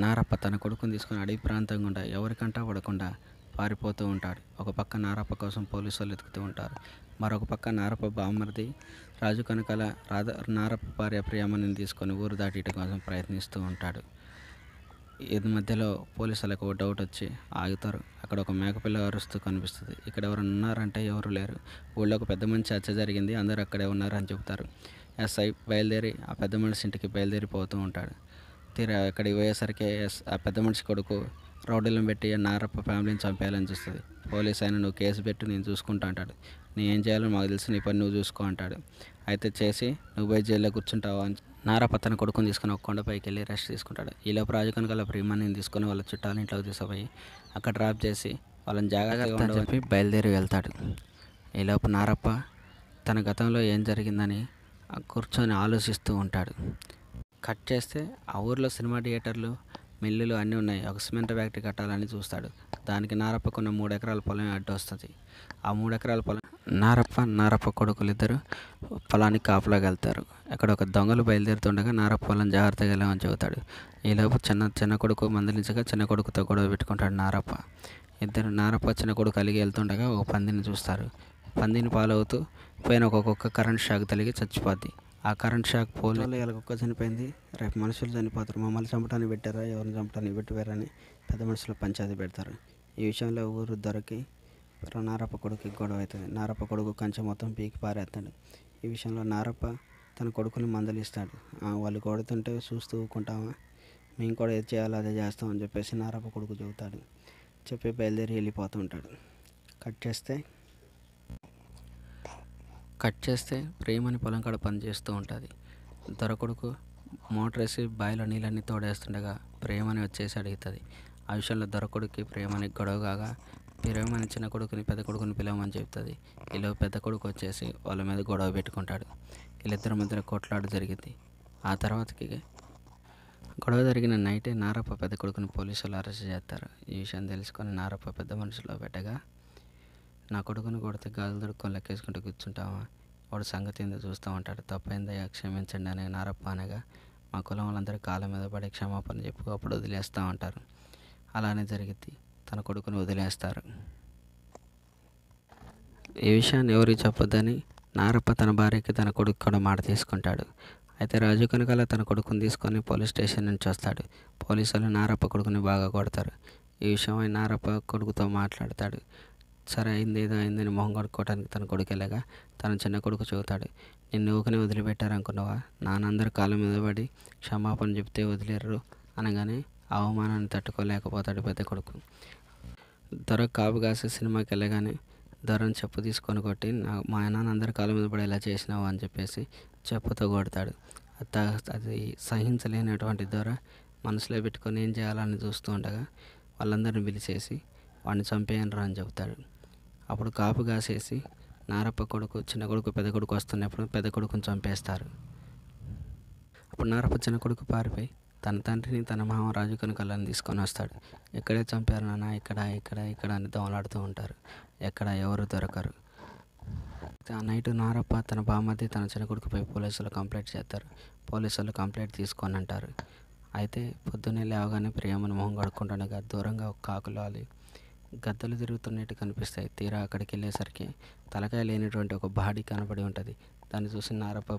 నారప్ప తన కొడుకుని తీసుకుని అడవి ప్రాంతం గుండా ఎవరికంటా పడకుండా పారిపోతూ ఉంటాడు ఒక పక్క నారప్ప కోసం పోలీసులు వెతుకుతూ ఉంటారు మరొక పక్క నారప్ప బామ్మర్ది రాజు కనకాల రాధ నారప్ప భార్య ప్రియమని తీసుకొని ఊరు దాటి కోసం ప్రయత్నిస్తూ ఉంటాడు ఇది మధ్యలో పోలీసులకు డౌట్ వచ్చి ఆగుతారు అక్కడ ఒక మేకపిల్ల అరుస్తూ కనిపిస్తుంది ఇక్కడ ఎవరు ఉన్నారంటే ఎవరు లేరు ఊళ్ళో ఒక పెద్ద మనిషి హత్య జరిగింది అందరూ అక్కడే ఉన్నారని చెబుతారు ఎస్ఐ బయలుదేరి ఆ పెద్ద మనిషి ఇంటికి బయలుదేరిపోతూ ఉంటాడు తీరా అక్కడికి పోయేసరికి ఆ పెద్ద మనిషి కొడుకు రౌడీలను పెట్టి నారప్ప ఫ్యామిలీని చంపేయాలని చూస్తుంది పోలీస్ ఆయన నువ్వు కేసు పెట్టి నేను చూసుకుంటా అంటాడు నేను ఏం చేయాలో మాకు తెలిసి నీ పని నువ్వు చూసుకో అంటాడు అయితే చేసి నువ్వు పోయి జైల్లో కూర్చుంటావు అని నారప్ప తన కొడుకుని తీసుకుని ఒక కొండపైకి వెళ్ళి రెస్ట్ తీసుకుంటాడు ఈలో ప్రాజెక్టుని గల ప్రేమాన్ని తీసుకుని వాళ్ళ చుట్టాలని ఇంట్లోకి తీసుకుపోయి అక్కడ డ్రాప్ చేసి వాళ్ళని జాగ్రత్తగా చెప్పి బయలుదేరి వెళ్తాడు ఈలోపు నారప్ప తన గతంలో ఏం జరిగిందని కూర్చొని ఆలోచిస్తూ ఉంటాడు కట్ చేస్తే ఆ ఊర్లో సినిమా థియేటర్లు మిల్లులు అన్నీ ఉన్నాయి ఒక సిమెంట్ ఫ్యాక్టరీ కట్టాలని చూస్తాడు దానికి నారప్పకున్న కొన్న మూడు ఎకరాల పొలం అడ్డు వస్తుంది ఆ మూడు ఎకరాల పొలం నారప్ప నారప్ప కొడుకులు ఇద్దరు పొలానికి కాపులాగా వెళ్తారు అక్కడ ఒక దొంగలు బయలుదేరుతుండగా నారప్ప పొలం జాగ్రత్తగా వెళ్ళమని చెబుతాడు ఈలోపు చిన్న చిన్న కొడుకు మందలించగా చిన్న కొడుకుతో గొడవ పెట్టుకుంటాడు నారప్ప ఇద్దరు నారప్ప చిన్న కొడుకు కలిగి వెళ్తుండగా ఒక పందిని చూస్తారు పందిని పాలవుతూ పైన ఒక్కొక్క కరెంట్ షాక్ తలిగి చచ్చిపోద్ది ఆ కరెంట్ షాక్ పోలే ఎలగొక్క చనిపోయింది రేపు మనుషులు చనిపోతారు మమ్మల్ని చంపడానికి పెట్టారా ఎవరిని చంపడానికి పెట్టారని పెద్ద మనుషులు పంచాయతీ పెడతారు ఈ విషయంలో ఊరు దొరికి నారప్ప కొడుకు గొడవ అవుతుంది నారప్ప కొడుకు కంచె మొత్తం పీకి పారేస్తాడు ఈ విషయంలో నారప్ప తన కొడుకుని మందలిస్తాడు వాళ్ళు కొడుతుంటే చూస్తూ ఊకుంటామా మేము కూడా ఏది చేయాలో అదే చేస్తామని చెప్పేసి నారప్ప కొడుకు చెబుతాడు చెప్పి బయలుదేరి వెళ్ళిపోతూ ఉంటాడు కట్ చేస్తే కట్ చేస్తే ప్రేమని పొలం కాడ పనిచేస్తూ ఉంటుంది దొరకొడుకు మోటరేసి వేసి బావిలో నీళ్ళన్నీ తోడేస్తుండగా ప్రేమని వచ్చేసి అడుగుతుంది ఆ విషయంలో దొరకొడుకి ప్రేమని గొడవ కాగా ప్రేమ అని చిన్న కొడుకుని పెద్ద కొడుకుని పిలవమని చెప్తుంది ఇలా పెద్ద కొడుకు వచ్చేసి వాళ్ళ మీద గొడవ పెట్టుకుంటాడు వీళ్ళిద్దరి మధ్యలో కొట్లాడు జరిగింది ఆ తర్వాతకి గొడవ జరిగిన నైటే నారప్ప పెద్ద కొడుకుని పోలీసులు అరెస్ట్ చేస్తారు ఈ విషయం తెలుసుకొని నారప్ప పెద్ద మనుషులో పెట్టగా నా కొడుకుని కొడితే గాజులు దొడుక్కొని లెక్కేసుకుంటూ కూర్చుంటావా వాడు సంగతి ఏందో చూస్తూ ఉంటాడు తప్పైందయ్యా క్షమించండి అని నారప్ప అనగా మా కులం వాళ్ళందరూ కాళ్ళ మీద పడి క్షమాపణ చెప్పు అప్పుడు వదిలేస్తూ ఉంటారు అలానే జరిగింది తన కొడుకుని వదిలేస్తారు ఈ విషయాన్ని ఎవరికి చెప్పొద్దని నారప్ప తన భార్యకి తన కొడుకు కూడా మాట తీసుకుంటాడు అయితే రాజు కనుకల తన కొడుకుని తీసుకొని పోలీస్ స్టేషన్ నుంచి వస్తాడు పోలీసులు నారప్ప కొడుకుని బాగా కొడతారు ఈ విషయమై నారప్ప కొడుకుతో మాట్లాడతాడు సరే అయింది ఏదో అయిందని మొహం కడుక్కోవడానికి తన కొడుకెళ్ళగా తన చిన్న కొడుకు చెబుతాడు నిన్ను వదిలిపెట్టారు వదిలిపెట్టారనుకున్నావా నానందరూ కాలం మీద పడి క్షమాపణ చెప్తే వదిలేరు అనగానే అవమానాన్ని తట్టుకోలేకపోతాడు పెద్ద కొడుకు దొర కాపు కాసే సినిమాకి వెళ్ళగానే దొరని చెప్పు తీసుకొని కొట్టి నా మా నాన్న అందరి మీద పడి ఎలా చేసినావు అని చెప్పేసి చెప్పుతో కొడతాడు అది సహించలేనటువంటి దొర మనసులో పెట్టుకొని ఏం చేయాలని చూస్తూ ఉండగా వాళ్ళందరిని పిలిచేసి వాడిని చంపేయనరా అని చెబుతాడు అప్పుడు కాపు కాసేసి నారప్ప కొడుకు చిన్న కొడుకు పెద్ద కొడుకు వస్తున్నప్పుడు పెద్ద కొడుకుని చంపేస్తారు అప్పుడు నారప్ప చిన్న కొడుకు పారిపోయి తన తండ్రిని తన మహారాజు కనుకలను తీసుకొని వస్తాడు ఎక్కడే చంపారు నాన్న ఇక్కడ ఇక్కడ ఇక్కడ అని దోమలాడుతూ ఉంటారు ఎక్కడ ఎవరు దొరకరు ఆ నైట్ నారప్ప తన బామ్మది తన చిన్న కొడుకుపై పోలీసులు కంప్లైంట్ చేస్తారు పోలీసులు కంప్లైంట్ తీసుకొని అంటారు అయితే పొద్దున్నే లేవగానే ప్రియమని మొహం కడుక్కుంటుండగా దూరంగా ఒక కాకులు అది గద్దలు తిరుగుతున్నట్టు కనిపిస్తాయి తీరా అక్కడికి వెళ్ళేసరికి తలకాయ లేనటువంటి ఒక బాడీ కనబడి ఉంటుంది దాన్ని చూసి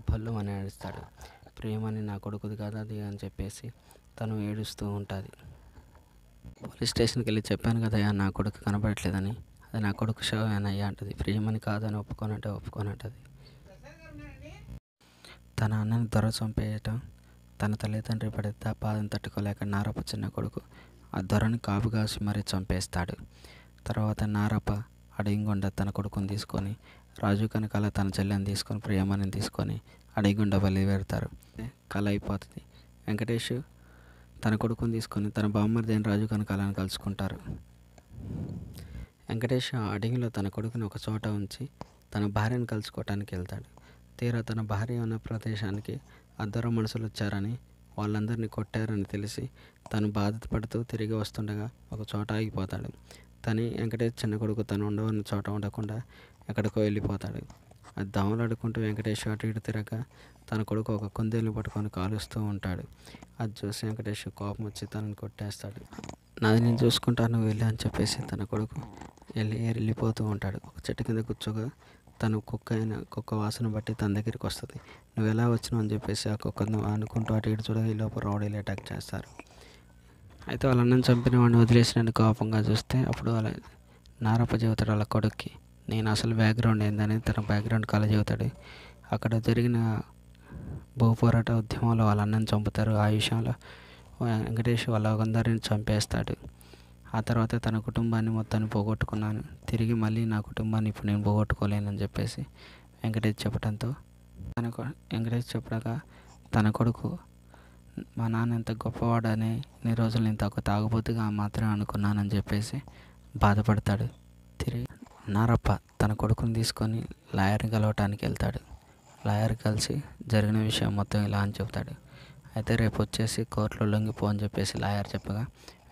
బల్లు అని ఏడుస్తాడు ప్రేమని నా కొడుకుది కాదు అది అని చెప్పేసి తను ఏడుస్తూ ఉంటుంది పోలీస్ స్టేషన్కి వెళ్ళి చెప్పాను కదయ్యా నా కొడుకు కనబడట్లేదని అది నా కొడుకు షో అయ్యా అంటది ప్రియమని కాదని ఒప్పుకోనంటే ఒప్పుకోనంటది తన అన్నని దొర చంపేయటం తన తల్లిదండ్రి పడితే బాధను తట్టుకోలేక నారప చిన్న కొడుకు ఆ దొరని కాపు కాసి మరీ చంపేస్తాడు తర్వాత నారప అడవిగుండ తన కొడుకుని తీసుకొని రాజు కనకాల తన చెల్లెని తీసుకొని ప్రియమని తీసుకొని అడవిగుండ బలి పెడతారు కళ అయిపోతుంది వెంకటేష్ తన కొడుకుని తీసుకొని తన దేని రాజు కనకాలను కలుసుకుంటారు వెంకటేష్ అడవిలో తన కొడుకుని ఒక చోట ఉంచి తన భార్యను కలుసుకోవటానికి వెళ్తాడు తీరా తన భార్య ఉన్న ప్రదేశానికి అద్దరు మనుషులు వచ్చారని వాళ్ళందరినీ కొట్టారని తెలిసి తను బాధపడుతూ తిరిగి వస్తుండగా ఒక చోట ఆగిపోతాడు తని వెంకటేష్ చిన్న కొడుకు తను ఉండవన్న చోట ఉండకుండా ఎక్కడికో వెళ్ళిపోతాడు అది దమలాడుకుంటూ వెంకటేష్ అటు ఇటు తిరగ తన కొడుకు ఒక కుందేలు పట్టుకొని కాలుస్తూ ఉంటాడు అది చూసి వెంకటేష్ కోపం వచ్చి తనని కొట్టేస్తాడు నాది నేను చూసుకుంటాను వెళ్ళి అని చెప్పేసి తన కొడుకు వెళ్ళి వెళ్ళిపోతూ ఉంటాడు ఒక చెట్టు కింద కూర్చోగా తను కుక్క అయిన కుక్క వాసన బట్టి తన దగ్గరికి వస్తుంది నువ్వు ఎలా వచ్చినావు అని చెప్పేసి ఆ కుక్కను అనుకుంటూ అటు ఇటు చూడ ఈ లోపల రౌడీలు అటాక్ చేస్తారు అయితే వాళ్ళ అన్నం చంపిన వాడిని వదిలేసినని కోపంగా చూస్తే అప్పుడు వాళ్ళ నారప్ప చెబుతాడు వాళ్ళ కొడుక్కి నేను అసలు బ్యాక్గ్రౌండ్ ఏందని తన బ్యాక్గ్రౌండ్ కళ చెబుతాడు అక్కడ జరిగిన భూపోరాట ఉద్యమంలో వాళ్ళ అన్నం చంపుతారు ఆ విషయంలో వెంకటేష్ వాళ్ళ గందరిని చంపేస్తాడు ఆ తర్వాత తన కుటుంబాన్ని మొత్తాన్ని పోగొట్టుకున్నాను తిరిగి మళ్ళీ నా కుటుంబాన్ని ఇప్పుడు నేను పోగొట్టుకోలేనని చెప్పేసి వెంకటేష్ చెప్పడంతో తన వెంకటేష్ చెప్పడగా తన కొడుకు మా నాన్న ఎంత గొప్పవాడని ఇన్ని రోజులు నేను తక్కువ తాగుబోతుగా మాత్రమే అనుకున్నానని చెప్పేసి బాధపడతాడు తిరిగి నారప్ప తన కొడుకుని తీసుకొని లాయర్ని కలవటానికి వెళ్తాడు లాయర్ కలిసి జరిగిన విషయం మొత్తం ఇలా అని చెప్తాడు అయితే రేపు వచ్చేసి కోర్టులో లొంగిపో అని చెప్పేసి లాయర్ చెప్పగా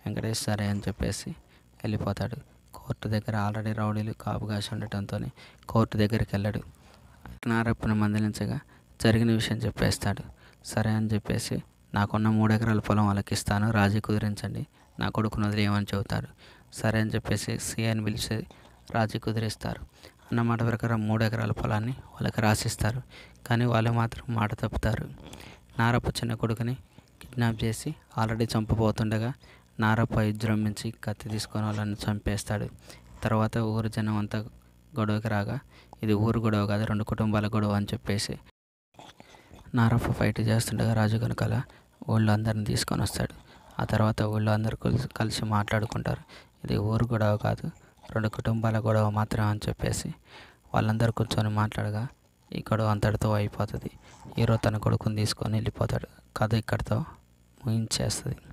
వెంకటేష్ సరే అని చెప్పేసి వెళ్ళిపోతాడు కోర్టు దగ్గర ఆల్రెడీ రౌడీలు కాపు కాసి ఉండటంతో కోర్టు దగ్గరికి వెళ్ళాడు నారప్పను మందలించగా జరిగిన విషయం చెప్పేస్తాడు సరే అని చెప్పేసి నాకున్న మూడు ఎకరాల పొలం వాళ్ళకి ఇస్తాను రాజీ కుదిరించండి నా కొడుకును వదిలేయమని చెబుతాడు సరే అని చెప్పేసి సీఎని పిలిచి రాజీ కుదిరిస్తారు అన్నమాట ప్రకారం మూడు ఎకరాల పొలాన్ని వాళ్ళకి రాసిస్తారు కానీ వాళ్ళు మాత్రం మాట తప్పుతారు నారప్ప చిన్న కొడుకుని కిడ్నాప్ చేసి ఆల్రెడీ చంపబోతుండగా నారప్ప విజృంభించి కత్తి తీసుకొని వాళ్ళని చంపేస్తాడు తర్వాత ఊరు జనం అంతా గొడవకి రాగా ఇది ఊరు గొడవ కాదు రెండు కుటుంబాల గొడవ అని చెప్పేసి నారప్ప ఫైట్ చేస్తుండగా రాజు కనుకల ఊళ్ళో అందరిని తీసుకొని వస్తాడు ఆ తర్వాత ఊళ్ళో అందరు కలిసి కలిసి మాట్లాడుకుంటారు ఇది ఊరు గొడవ కాదు రెండు కుటుంబాల గొడవ మాత్రమే అని చెప్పేసి వాళ్ళందరూ కూర్చొని మాట్లాడగా ఈ గొడవ అంతటితో అయిపోతుంది హీరో తన కొడుకుని తీసుకొని వెళ్ళిపోతాడు కథ ఇక్కడితో ముగించేస్తుంది